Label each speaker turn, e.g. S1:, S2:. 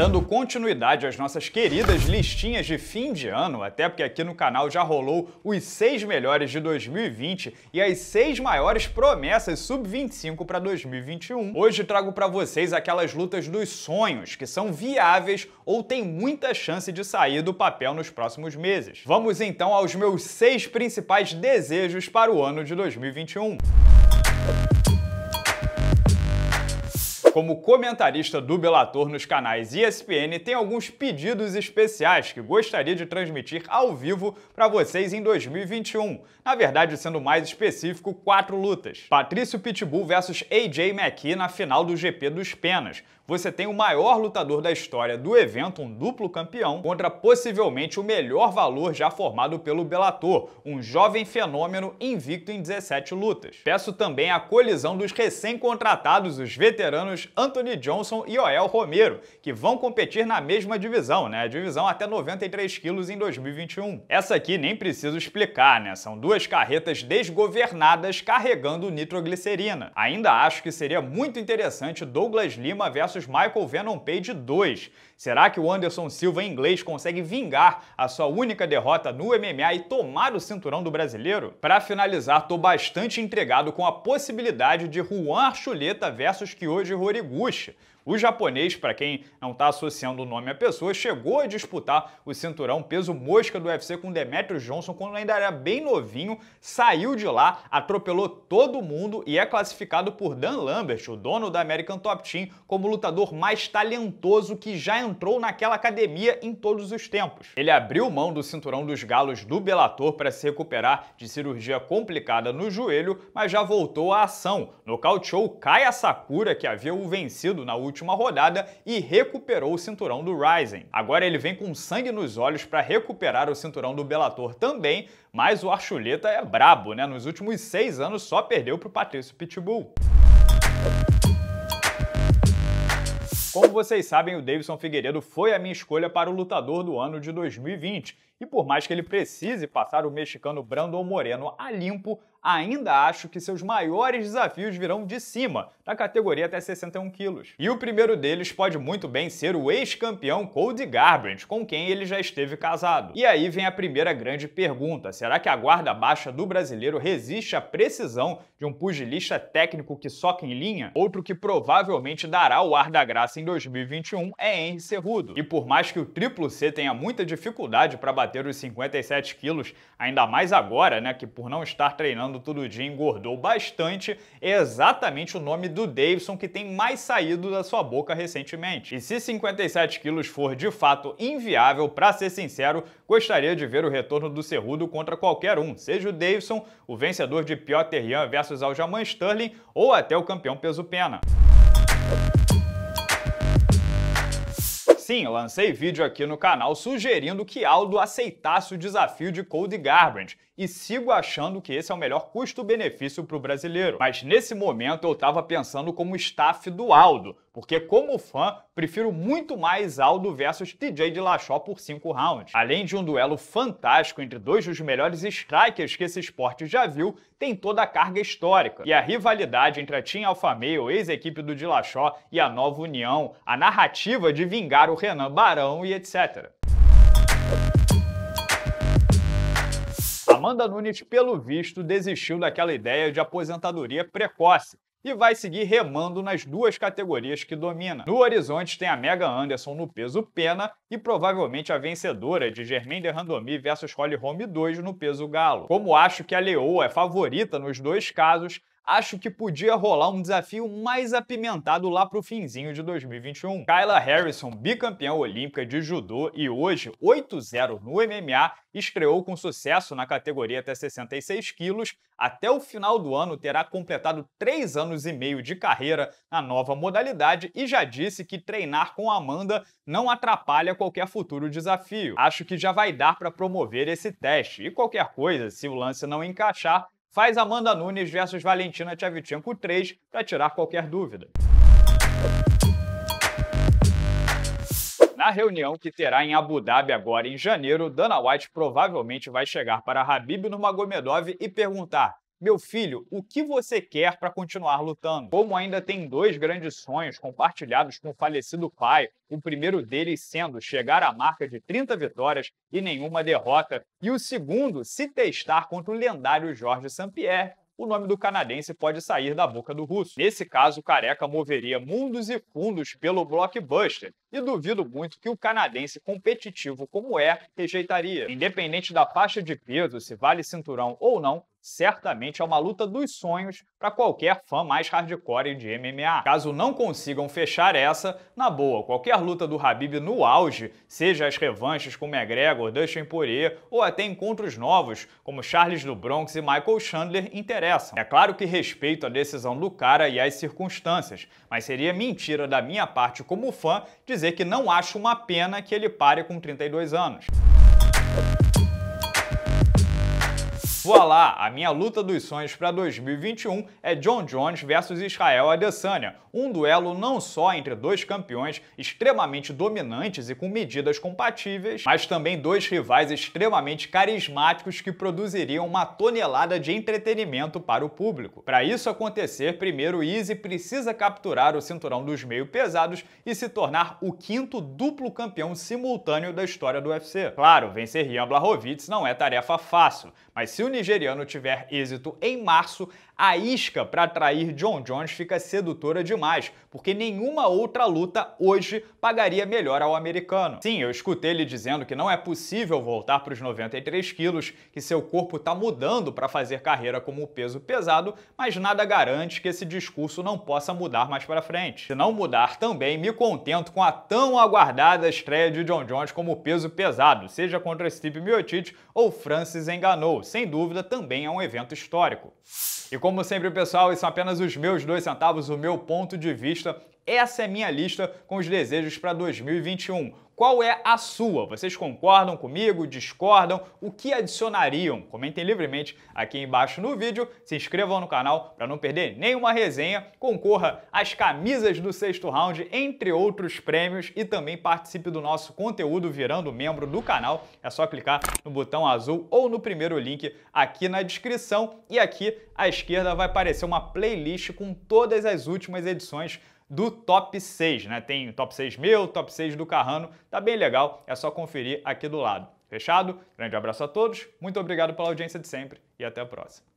S1: Dando continuidade às nossas queridas listinhas de fim de ano, até porque aqui no canal já rolou os seis melhores de 2020 e as seis maiores promessas sub-25 para 2021. Hoje trago para vocês aquelas lutas dos sonhos que são viáveis ou têm muita chance de sair do papel nos próximos meses. Vamos então aos meus seis principais desejos para o ano de 2021. Como comentarista do Belator nos canais ESPN, tem alguns pedidos especiais que gostaria de transmitir ao vivo para vocês em 2021. Na verdade, sendo mais específico, quatro lutas. Patrício Pitbull versus AJ McKee na final do GP dos Penas. Você tem o maior lutador da história do evento, um duplo campeão, contra possivelmente o melhor valor já formado pelo Belator, um jovem fenômeno invicto em 17 lutas. Peço também a colisão dos recém-contratados, os veteranos Anthony Johnson e Oel Romero, que vão competir na mesma divisão, né? A divisão até 93 quilos em 2021. Essa aqui nem preciso explicar, né? São duas carretas desgovernadas carregando nitroglicerina. Ainda acho que seria muito interessante Douglas Lima versus Michael Venom Page 2. Será que o Anderson Silva em inglês consegue vingar a sua única derrota no MMA e tomar o cinturão do brasileiro? Para finalizar, tô bastante entregado com a possibilidade de Juan Archuleta versus Kyoji Rui Horiguchi. O japonês, para quem não está associando o nome à pessoa, chegou a disputar o cinturão peso mosca do UFC com Demetrius Johnson quando ainda era bem novinho, saiu de lá, atropelou todo mundo e é classificado por Dan Lambert, o dono da American Top Team, como o lutador mais talentoso que já entrou naquela academia em todos os tempos. Ele abriu mão do cinturão dos galos do Bellator para se recuperar de cirurgia complicada no joelho, mas já voltou à ação. Nocauteou Kaya Sakura, que havia o vencido na última última rodada e recuperou o cinturão do Ryzen. Agora ele vem com sangue nos olhos para recuperar o cinturão do Bellator também, mas o Archuleta é brabo, né? Nos últimos seis anos só perdeu para o Patrício Pitbull. Como vocês sabem, o Davidson Figueiredo foi a minha escolha para o lutador do ano de 2020. E por mais que ele precise passar o mexicano Brandon Moreno a limpo, ainda acho que seus maiores desafios virão de cima, da categoria até 61 quilos. E o primeiro deles pode muito bem ser o ex-campeão Cody Garbrandt, com quem ele já esteve casado. E aí vem a primeira grande pergunta, será que a guarda baixa do brasileiro resiste à precisão de um pugilista técnico que soca em linha? Outro que provavelmente dará o ar da graça em 2021 é Henry Cerrudo. E por mais que o triplo C tenha muita dificuldade para bater os 57 quilos, ainda mais agora, né, que por não estar treinando todo dia engordou bastante, é exatamente o nome do Davidson que tem mais saído da sua boca recentemente. E se 57 quilos for de fato inviável, para ser sincero, gostaria de ver o retorno do Cerrudo contra qualquer um, seja o Davidson, o vencedor de Piotr Jan versus Aljamain Sterling ou até o campeão peso pena. Sim, lancei vídeo aqui no canal sugerindo que Aldo aceitasse o desafio de Cody Garbrandt e sigo achando que esse é o melhor custo-benefício para o brasileiro. Mas nesse momento eu estava pensando como staff do Aldo, porque como fã, prefiro muito mais Aldo versus TJ de Lachó por 5 rounds. Além de um duelo fantástico entre dois dos melhores strikers que esse esporte já viu, tem toda a carga histórica. E a rivalidade entre a Team Alpha Male, ex-equipe do Dilachó, e a Nova União, a narrativa de vingar o Renan Barão e etc. Amanda Nunes, pelo visto, desistiu daquela ideia de aposentadoria precoce e vai seguir remando nas duas categorias que domina. No horizonte tem a Mega Anderson no peso pena e provavelmente a vencedora de Germaine de Randomi versus Holly Holm 2 no peso galo. Como acho que a Leoa é favorita nos dois casos, acho que podia rolar um desafio mais apimentado lá pro finzinho de 2021. Kyla Harrison, bicampeã olímpica de judô e hoje 8-0 no MMA, estreou com sucesso na categoria até 66 quilos. Até o final do ano terá completado 3 anos e meio de carreira na nova modalidade e já disse que treinar com Amanda não atrapalha qualquer futuro desafio. Acho que já vai dar para promover esse teste e qualquer coisa, se o lance não encaixar, faz Amanda Nunes versus Valentina Tchevchenko 3 para tirar qualquer dúvida. Na reunião que terá em Abu Dhabi agora em janeiro, Dana White provavelmente vai chegar para Habib Nurmagomedov e perguntar: meu filho, o que você quer para continuar lutando? Como ainda tem dois grandes sonhos compartilhados com o falecido pai, o primeiro deles sendo chegar à marca de 30 vitórias e nenhuma derrota, e o segundo, se testar contra o lendário Jorge Sampierre, o nome do canadense pode sair da boca do russo. Nesse caso, o Careca moveria mundos e fundos pelo blockbuster, e duvido muito que o canadense competitivo como é rejeitaria. Independente da faixa de peso, se vale cinturão ou não, certamente é uma luta dos sonhos para qualquer fã mais hardcore de MMA. Caso não consigam fechar essa, na boa, qualquer luta do Habib no auge, seja as revanches com McGregor, Dustin Poirier ou até encontros novos, como Charles do Bronx e Michael Chandler, interessam. É claro que respeito a decisão do cara e as circunstâncias, mas seria mentira da minha parte como fã dizer que não acho uma pena que ele pare com 32 anos. Voilá, a minha luta dos sonhos para 2021 é John Jones versus Israel Adesanya, um duelo não só entre dois campeões extremamente dominantes e com medidas compatíveis, mas também dois rivais extremamente carismáticos que produziriam uma tonelada de entretenimento para o público. Para isso acontecer, primeiro Easy precisa capturar o cinturão dos meio pesados e se tornar o quinto duplo campeão simultâneo da história do UFC. Claro, vencer Ian Blachowicz não é tarefa fácil, mas se o o nigeriano tiver êxito em março, a isca para atrair John Jones fica sedutora demais, porque nenhuma outra luta hoje pagaria melhor ao americano. Sim, eu escutei ele dizendo que não é possível voltar para os 93 quilos, que seu corpo está mudando para fazer carreira como peso pesado, mas nada garante que esse discurso não possa mudar mais para frente. Se não mudar também, me contento com a tão aguardada estreia de John Jones como peso pesado, seja contra Steve Miocic ou Francis Enganou. Sem dúvida, também é um evento histórico. E como como sempre, pessoal, esses são apenas os meus dois centavos, o meu ponto de vista essa é minha lista com os desejos para 2021. Qual é a sua? Vocês concordam comigo? Discordam? O que adicionariam? Comentem livremente aqui embaixo no vídeo, se inscrevam no canal para não perder nenhuma resenha, concorra às camisas do sexto round, entre outros prêmios, e também participe do nosso conteúdo virando membro do canal. É só clicar no botão azul ou no primeiro link aqui na descrição. E aqui à esquerda vai aparecer uma playlist com todas as últimas edições do top 6, né? Tem top 6 meu, top 6 do Carrano, tá bem legal, é só conferir aqui do lado. Fechado? Grande abraço a todos, muito obrigado pela audiência de sempre e até a próxima.